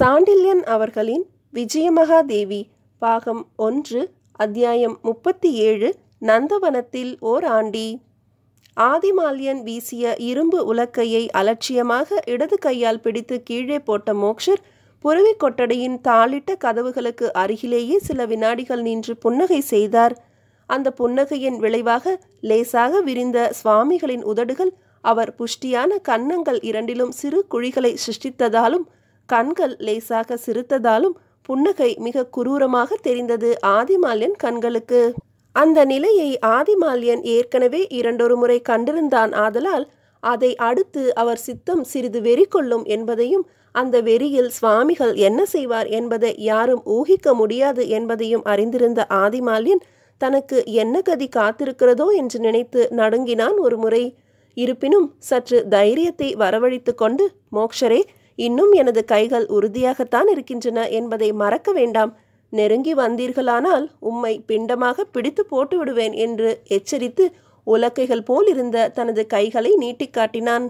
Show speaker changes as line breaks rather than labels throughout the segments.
சாண்டில்யன் அவர்களின் விஜயமகாதேவி பாகம் ஒன்று அத்தியாயம் முப்பத்தி ஏழு நந்தவனத்தில் ஓர் ஆண்டி ஆதிமால்யன் வீசிய இரும்பு உலக்கையை அலட்சியமாக இடது கையால் பிடித்து கீழே போட்ட மோக்ஷர் புறவி கொட்டடையின் தாளிட்ட கதவுகளுக்கு அருகிலேயே சில வினாடிகள் நின்று புன்னகை செய்தார் அந்த புன்னகையின் விளைவாக லேசாக விரிந்த சுவாமிகளின் உதடுகள் அவர் புஷ்டியான கன்னங்கள் இரண்டிலும் சிறு குழிகளை சிருஷ்டித்ததாலும் கண்கள் லேசாக சிரித்ததாலும் புன்னகை மிக குரூரமாக தெரிந்தது ஆதிமால்யன் கண்களுக்கு அந்த நிலையை ஆதிமால்யன் ஏற்கனவே இரண்டொரு முறை கண்டிருந்தான் ஆதலால் அதை அடுத்து அவர் சித்தம் சிறிது வெறி கொள்ளும் என்பதையும் அந்த வெறியில் சுவாமிகள் என்ன செய்வார் என்பதை யாரும் ஊகிக்க முடியாது என்பதையும் அறிந்திருந்த ஆதிமால்யன் தனக்கு என்ன கதி காத்திருக்கிறதோ என்று நினைத்து நடுங்கினான் ஒரு முறை இருப்பினும் சற்று தைரியத்தை வரவழைத்து கொண்டு மோக்ஷரே இன்னும் எனது கைகள் உறுதியாகத்தான் இருக்கின்றன என்பதை மறக்க வேண்டாம் நெருங்கி வந்தீர்களானால் உம்மை பிண்டமாக பிடித்து போட்டு விடுவேன் என்று எச்சரித்து உலக்கைகள் போல் இருந்த தனது கைகளை நீட்டிக் காட்டினான்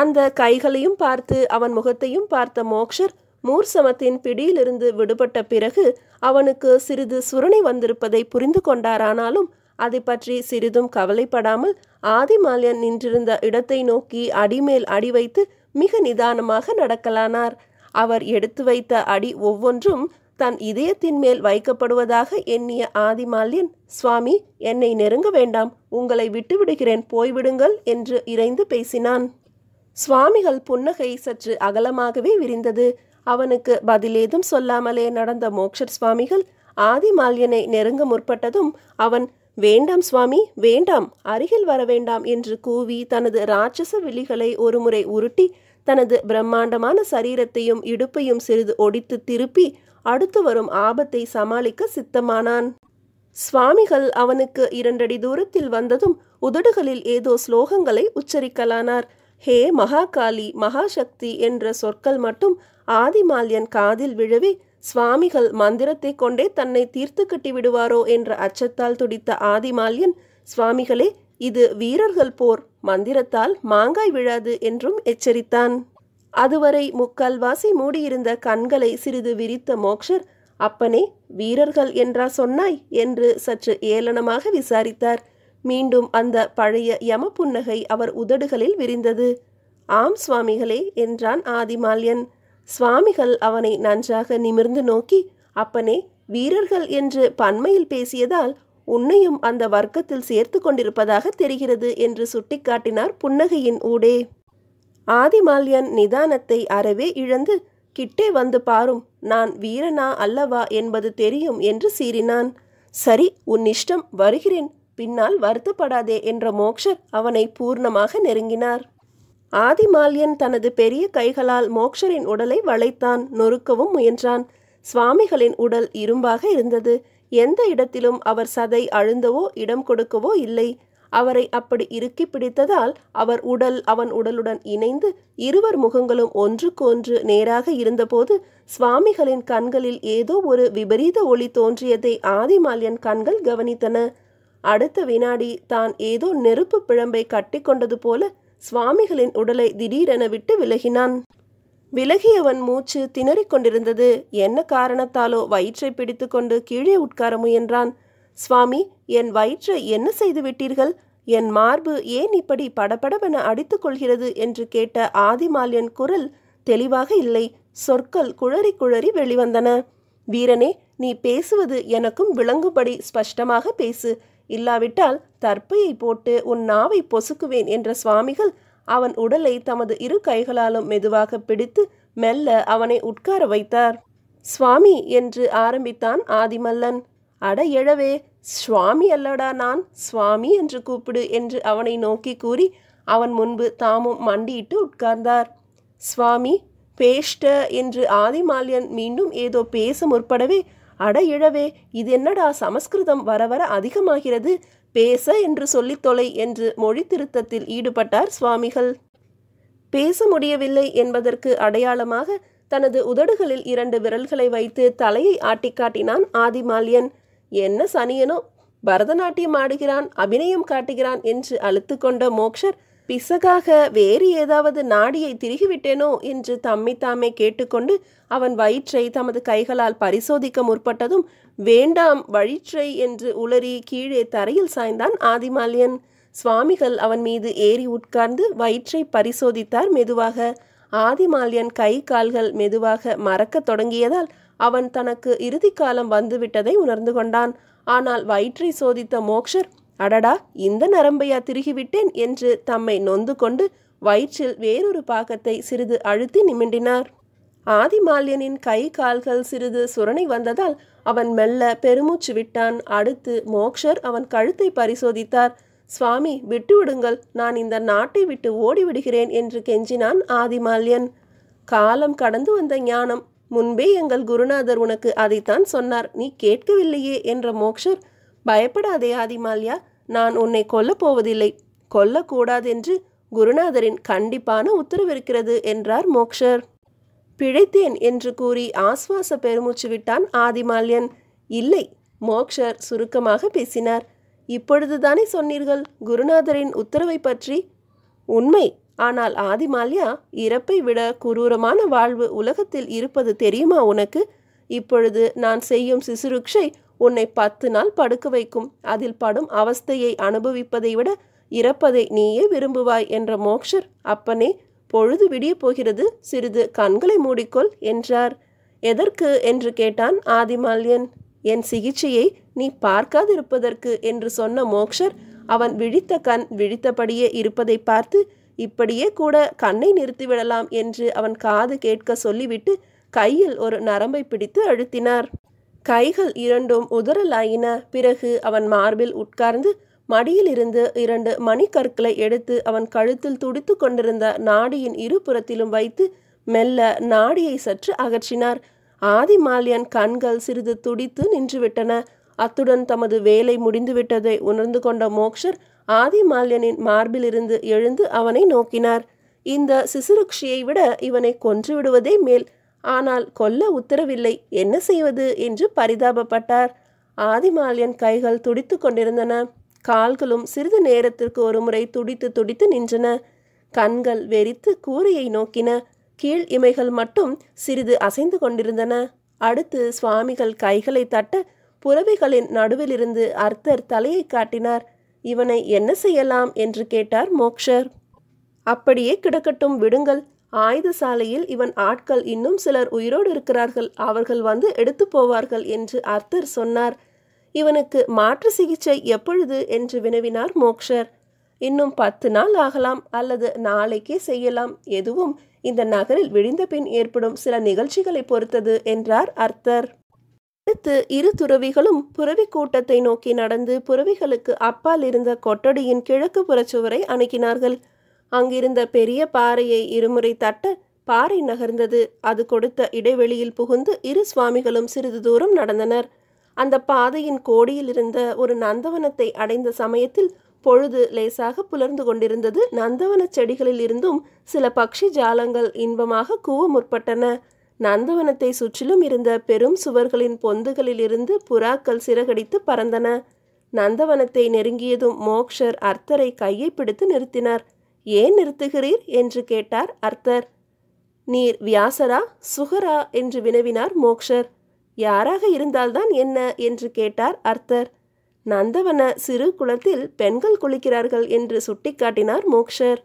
அந்த கைகளையும் பார்த்து அவன் முகத்தையும் பார்த்த மோக்ஷர் மூர்சமத்தின் பிடியிலிருந்து விடுபட்ட பிறகு அவனுக்கு சிறிது சுரணை வந்திருப்பதை புரிந்து கொண்டாரானாலும் அதை பற்றி சிறிதும் கவலைப்படாமல் ஆதிமாலியன் நின்றிருந்த இடத்தை நோக்கி அடிமேல் அடி வைத்து மிக நிதானமாக நடக்கலானார் அவர் எடுத்து வைத்த அடி ஒவ்வொன்றும் தன் இதயத்தின் மேல் வைக்கப்படுவதாக எண்ணிய ஆதிமால்யன் சுவாமி என்னை நெருங்க வேண்டாம் உங்களை விட்டுவிடுகிறேன் போய்விடுங்கள் என்று இறைந்து பேசினான் சுவாமிகள் புன்னகை சற்று அகலமாகவே விரிந்தது அவனுக்கு பதிலேதும் சொல்லாமலே நடந்த மோக்ஷர் சுவாமிகள் ஆதிமால்யனை நெருங்க முற்பட்டதும் அவன் வேண்டாம் சுவாமி வேண்டாம் அருகில் வர வேண்டாம் என்று கூவி தனது ராட்சச விழிகளை ஒருமுறை உருட்டி தனது பிரம்மாண்டமான சரீரத்தையும் இடுப்பையும் சிறிது ஒடித்து திருப்பி அடுத்து வரும் ஆபத்தை சமாளிக்க சித்தமானான் சுவாமிகள் அவனுக்கு இரண்டடி தூரத்தில் வந்ததும் உதடுகளில் ஏதோ ஸ்லோகங்களை உச்சரிக்கலானார் ஹே மகாகாளி மகாசக்தி என்ற சொற்கள் மட்டும் ஆதிமால்யன் காதில் விழவே சுவாமிகள் மந்திரத்தை கொண்டே தன்னை தீர்த்து விடுவாரோ என்ற அச்சத்தால் துடித்த ஆதிமால்யன் சுவாமிகளே இது வீரர்கள் போர் மந்திரத்தால் மாங்காய் விழாது என்றும் எச்சரித்தான் அதுவரை முக்கால்வாசி மூடியிருந்த கண்களை சிறிது விரித்த மோக்ஷர் அப்பனே வீரர்கள் என்றா சொன்னாய் என்று சற்று ஏளனமாக விசாரித்தார் மீண்டும் அந்த பழைய யம புன்னகை அவர் உதடுகளில் விரிந்தது ஆம் சுவாமிகளே என்றான் ஆதிமால்யன் சுவாமிகள் அவனை நன்றாக நிமிர்ந்து நோக்கி அப்பனே வீரர்கள் என்று பன்மையில் பேசியதால் உன்னையும் அந்த வர்க்கத்தில் சேர்த்து கொண்டிருப்பதாக தெரிகிறது என்று சுட்டிக்காட்டினார் புன்னகையின் ஊடே ஆதிமால்யன் நிதானத்தை அறவே இழந்து கிட்டே வந்து பாரும் நான் வீரனா அல்லவா என்பது தெரியும் என்று சீறினான் சரி உன் இஷ்டம் வருகிறேன் பின்னால் வருத்தப்படாதே என்ற மோக்ஷர் அவனை பூர்ணமாக நெருங்கினார் ஆதிமால்யன் தனது பெரிய கைகளால் மோக்ஷரின் உடலை வளைத்தான் நொறுக்கவும் முயன்றான் சுவாமிகளின் உடல் இரும்பாக இருந்தது எந்த இடத்திலும் அவர் சதை அழுந்தவோ இடம் கொடுக்கவோ இல்லை அவரை அப்படி இறுக்கி பிடித்ததால் அவர் உடல் அவன் உடலுடன் இணைந்து இருவர் முகங்களும் ஒன்றுக்கொன்று நேராக இருந்தபோது சுவாமிகளின் கண்களில் ஏதோ ஒரு விபரீத ஒளி தோன்றியதை ஆதிமால்யன் கண்கள் கவனித்தன அடுத்த வினாடி தான் ஏதோ நெருப்பு பிழம்பை கட்டிக்கொண்டது போல சுவாமிகளின் உடலை திடீரென விட்டு விலகினான் விலகியவன் மூச்சு திணறிக் கொண்டிருந்தது என்ன காரணத்தாலோ வயிற்றை பிடித்துக்கொண்டு கீழே உட்கார முயன்றான் சுவாமி என் வயிற்றை என்ன செய்து விட்டீர்கள் என் மார்பு ஏன் இப்படி படபடவென அடித்துக் கொள்கிறது என்று கேட்ட ஆதிமால்யன் குரல் தெளிவாக இல்லை சொற்கள் குழறி குழறி வெளிவந்தன வீரனே நீ பேசுவது எனக்கும் விளங்கும்படி ஸ்பஷ்டமாக பேசு இல்லாவிட்டால் தற்பையை போட்டு உன் நாவை பொசுக்குவேன் என்ற சுவாமிகள் அவன் உடலை தமது இரு கைகளாலும் மெதுவாக பிடித்து மெல்ல அவனை உட்கார வைத்தார் சுவாமி என்று ஆரம்பித்தான் ஆதிமல்லன் அட எழவே சுவாமி அல்லடா நான் சுவாமி என்று கூப்பிடு என்று அவனை நோக்கி கூறி அவன் முன்பு தாமும் மண்டியிட்டு உட்கார்ந்தார் சுவாமி பேஷ்ட என்று ஆதிமால்யன் மீண்டும் ஏதோ பேச முற்படவே அட இழவே இது என்னடா சமஸ்கிருதம் வர வர அதிகமாகிறது பேச என்று சொல்லித் தொலை என்று மொழி திருத்தத்தில் ஈடுபட்டார் சுவாமிகள் பேச முடியவில்லை என்பதற்கு அடையாளமாக தனது உதடுகளில் இரண்டு விரல்களை வைத்து தலையை ஆட்டிக்காட்டினான் ஆதிமாலியன் என்ன சனியனோ பரதநாட்டியம் ஆடுகிறான் அபிநயம் காட்டுகிறான் என்று அழுத்து கொண்ட மோக்ஷர் பிசகாக வேறு ஏதாவது நாடியை திருகிவிட்டேனோ என்று தம்மை தாமே கேட்டுக்கொண்டு அவன் வயிற்றை தமது கைகளால் பரிசோதிக்க முற்பட்டதும் வேண்டாம் வழிற்றை என்று உளறி கீழே தரையில் சாய்ந்தான் ஆதிமாலியன் சுவாமிகள் அவன் மீது ஏறி உட்கார்ந்து வயிற்றை பரிசோதித்தார் மெதுவாக ஆதிமால்யன் கை கால்கள் மெதுவாக மறக்கத் தொடங்கியதால் அவன் தனக்கு இறுதி காலம் வந்துவிட்டதை உணர்ந்து கொண்டான் ஆனால் வயிற்றை சோதித்த மோக்ஷர் அடடா இந்த நரம்பையா திருகிவிட்டேன் என்று தம்மை நொந்து கொண்டு வயிற்றில் வேறொரு பாகத்தை சிறிது அழுத்தி நிமிண்டினார் ஆதிமால்யனின் கை கால்கள் சிறிது சுரணை வந்ததால் அவன் மெல்ல பெருமூச்சு விட்டான் அடுத்து மோக்ஷர் அவன் கழுத்தை பரிசோதித்தார் சுவாமி விட்டுவிடுங்கள் நான் இந்த நாட்டை விட்டு ஓடிவிடுகிறேன் என்று கெஞ்சினான் ஆதிமால்யன் காலம் கடந்து வந்த ஞானம் முன்பே எங்கள் குருநாதர் உனக்கு அதைத்தான் சொன்னார் நீ கேட்கவில்லையே என்ற மோக்ஷர் பயப்படாதே ஆதிமால்யா நான் உன்னை கொல்லப் போவதில்லை கொல்லக்கூடாதென்று குருநாதரின் கண்டிப்பான உத்தரவிருக்கிறது என்றார் மோக்ஷர் பிழைத்தேன் என்று கூறி ஆஸ்வாச பெருமூச்சு விட்டான் ஆதிமால்யன் இல்லை மோக்ஷர் சுருக்கமாக பேசினார் இப்பொழுதுதானே சொன்னீர்கள் குருநாதரின் உத்தரவை பற்றி உண்மை ஆனால் ஆதிமால்யா இறப்பை விட குரூரமான வாழ்வு உலகத்தில் இருப்பது தெரியுமா உனக்கு இப்பொழுது நான் செய்யும் சிசுருக்ஷை உன்னை பத்து நாள் படுக்க வைக்கும் அதில் படும் அவஸ்தையை அனுபவிப்பதை விட இறப்பதை நீயே விரும்புவாய் என்ற மோக்ஷர் அப்பனே பொழுது விடிய போகிறது சிறிது கண்களை மூடிக்கொள் என்றார் எதற்கு என்று கேட்டான் ஆதிமால்யன் என் சிகிச்சையை நீ பார்க்காதிருப்பதற்கு என்று சொன்ன மோக்ஷர் அவன் விழித்த கண் விழித்தபடியே இருப்பதை பார்த்து இப்படியே கூட கண்ணை நிறுத்திவிடலாம் என்று அவன் காது கேட்க சொல்லிவிட்டு கையில் ஒரு நரம்பை பிடித்து அழுத்தினார் கைகள் இரண்டும் உதறலாயின பிறகு அவன் மார்பில் உட்கார்ந்து மடியிலிருந்து இரண்டு மணிக்கற்களை எடுத்து அவன் கழுத்தில் துடித்து கொண்டிருந்த நாடியின் இருபுறத்திலும் வைத்து மெல்ல நாடியை சற்று அகற்றினார் ஆதிமால்யன் கண்கள் சிறிது துடித்து நின்றுவிட்டன அத்துடன் தமது வேலை முடிந்துவிட்டதை உணர்ந்து கொண்ட மோக்ஷர் ஆதிமால்யனின் மார்பிலிருந்து எழுந்து அவனை நோக்கினார் இந்த சிசுருக்ஷியை விட இவனை கொன்றுவிடுவதே மேல் ஆனால் கொல்ல உத்தரவில்லை என்ன செய்வது என்று பரிதாபப்பட்டார் ஆதிமாலியன் கைகள் துடித்து கொண்டிருந்தன கால்களும் சிறிது நேரத்திற்கு ஒருமுறை துடித்து துடித்து நின்றன கண்கள் வெறித்து கூரையை நோக்கின கீழ் இமைகள் மட்டும் சிறிது அசைந்து கொண்டிருந்தன அடுத்து சுவாமிகள் கைகளை தட்ட புறவிகளின் நடுவிலிருந்து அர்த்தர் தலையை காட்டினார் இவனை என்ன செய்யலாம் என்று கேட்டார் மோக்ஷர் அப்படியே கிடக்கட்டும் விடுங்கள் ஆயுத சாலையில் இவன் ஆட்கள் இன்னும் சிலர் உயிரோடு இருக்கிறார்கள் அவர்கள் வந்து எடுத்து போவார்கள் என்று அர்த்தர் சொன்னார் இவனுக்கு மாற்று சிகிச்சை எப்பொழுது என்று வினவினார் மோக்ஷர் இன்னும் பத்து நாள் ஆகலாம் அல்லது நாளைக்கே செய்யலாம் எதுவும் இந்த நகரில் விழிந்த பின் ஏற்படும் சில நிகழ்ச்சிகளை பொறுத்தது என்றார் அர்த்தர் அடுத்து இரு துறவிகளும் புறவி கூட்டத்தை நோக்கி நடந்து புறவிகளுக்கு அப்பால் இருந்த கொட்டடியின் கிழக்கு புறச்சுவரை அணுகினார்கள் அங்கிருந்த பெரிய பாறையை இருமுறை தட்ட பாறை நகர்ந்தது அது கொடுத்த இடைவெளியில் புகுந்து இரு சுவாமிகளும் சிறிது தூரம் நடந்தனர் அந்த பாதையின் கோடியில் இருந்த ஒரு நந்தவனத்தை அடைந்த சமயத்தில் பொழுது லேசாக புலர்ந்து கொண்டிருந்தது நந்தவன செடிகளில் இருந்தும் சில பக்ஷி ஜாலங்கள் இன்பமாக கூவ முற்பட்டன நந்தவனத்தை சுற்றிலும் இருந்த பெரும் சுவர்களின் பொந்துகளில் இருந்து புறாக்கள் சிறகடித்து பறந்தன நந்தவனத்தை நெருங்கியதும் மோக்ஷர் அர்த்தரை கையை பிடித்து நிறுத்தினார் ஏன் நிறுத்துகிறீர் என்று கேட்டார் அர்த்தர் நீர் வியாசரா சுகரா என்று வினவினார் மோக்ஷர் யாராக இருந்தால்தான் என்ன என்று கேட்டார் அர்த்தர் நந்தவன சிறு குளத்தில் பெண்கள் குளிக்கிறார்கள் என்று சுட்டிக்காட்டினார் மோக்ஷர்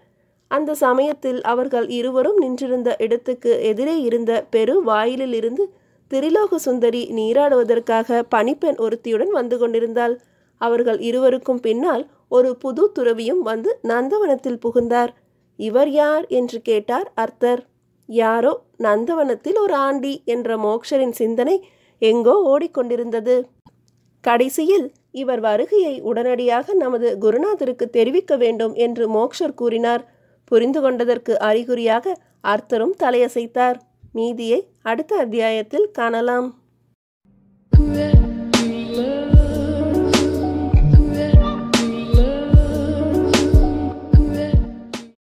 அந்த சமயத்தில் அவர்கள் இருவரும் நின்றிருந்த இடத்துக்கு எதிரே இருந்த பெரு வாயிலில் இருந்து திரிலோக சுந்தரி நீராடுவதற்காக பனிப்பெண் ஒருத்தியுடன் வந்து கொண்டிருந்தாள் அவர்கள் இருவருக்கும் பின்னால் ஒரு புது துறவியும் வந்து நந்தவனத்தில் புகுந்தார் இவர் யார் என்று கேட்டார் அர்த்தர் யாரோ நந்தவனத்தில் ஒரு ஆண்டி என்ற மோக்ஷரின் சிந்தனை எங்கோ ஓடிக்கொண்டிருந்தது கடைசியில் இவர் வருகையை உடனடியாக நமது குருநாதருக்கு தெரிவிக்க வேண்டும் என்று மோக்ஷர் கூறினார் புரிந்து கொண்டதற்கு அறிகுறியாக அர்த்தரும் தலையசைத்தார் மீதியை அடுத்த அத்தியாயத்தில் காணலாம்